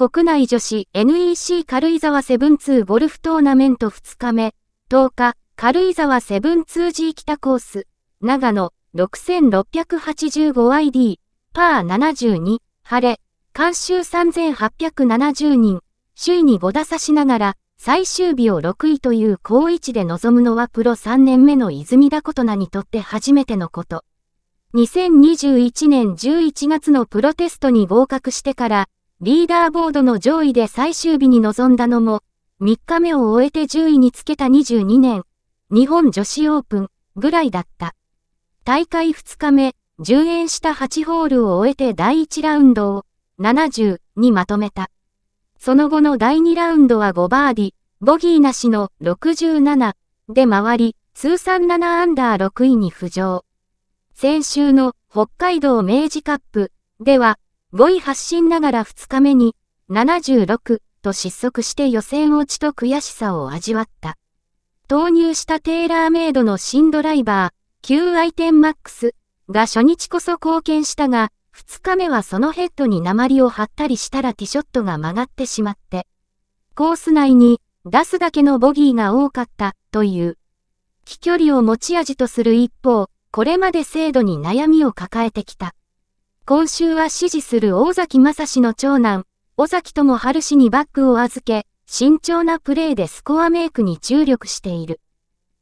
国内女子 NEC 軽井沢72ゴルフトーナメント2日目、10日、軽井沢 72G 北コース、長野 6685ID、パー72、晴れ、監修3870人、首位に5打差しながら、最終日を6位という好位置で臨むのはプロ3年目の泉田琴奈にとって初めてのこと。2021年11月のプロテストに合格してから、リーダーボードの上位で最終日に臨んだのも、3日目を終えて10位につけた22年、日本女子オープンぐらいだった。大会2日目、10円した8ホールを終えて第1ラウンドを70にまとめた。その後の第2ラウンドは5バーディ、ボギーなしの67で回り、通算7アンダー6位に浮上。先週の北海道明治カップでは5位発進ながら2日目に、76と失速して予選落ちと悔しさを味わった。投入したテーラーメイドの新ドライバー、9i10 MAX が初日こそ貢献したが、2日目はそのヘッドに鉛を張ったりしたらティショットが曲がってしまって、コース内に出すだけのボギーが多かったという、飛距離を持ち味とする一方、これまで精度に悩みを抱えてきた。今週は支持する大崎正史の長男、尾崎智春氏にバッグを預け、慎重なプレーでスコアメイクに注力している。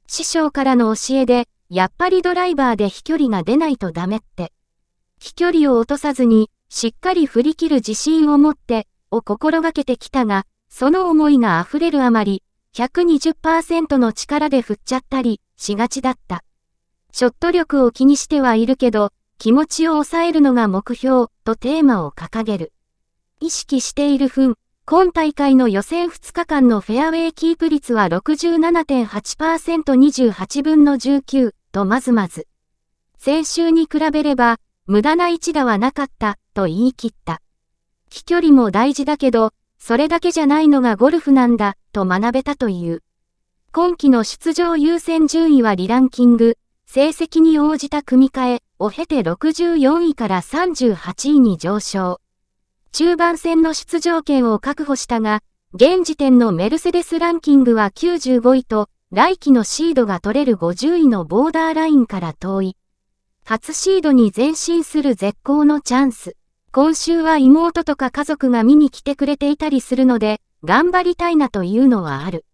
師匠からの教えで、やっぱりドライバーで飛距離が出ないとダメって。飛距離を落とさずに、しっかり振り切る自信を持って、を心がけてきたが、その思いが溢れるあまり、120%の力で振っちゃったり、しがちだった。ショット力を気にしてはいるけど、気持ちを抑えるのが目標とテーマを掲げる。意識している分、今大会の予選2日間のフェアウェイキープ率は 67.8%28 分の19とまずまず。先週に比べれば、無駄な一打はなかったと言い切った。飛距離も大事だけど、それだけじゃないのがゴルフなんだと学べたという。今季の出場優先順位はリランキング、成績に応じた組み替えを経て64位から38位に上昇。中盤戦の出場権を確保したが、現時点のメルセデスランキングは95位と、来季のシードが取れる50位のボーダーラインから遠い。初シードに前進する絶好のチャンス。今週は妹とか家族が見に来てくれていたりするので、頑張りたいなというのはある。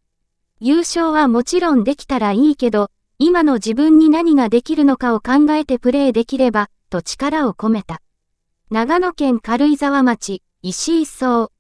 優勝はもちろんできたらいいけど、今の自分に何ができるのかを考えてプレーできれば、と力を込めた。長野県軽井沢町、石井荘。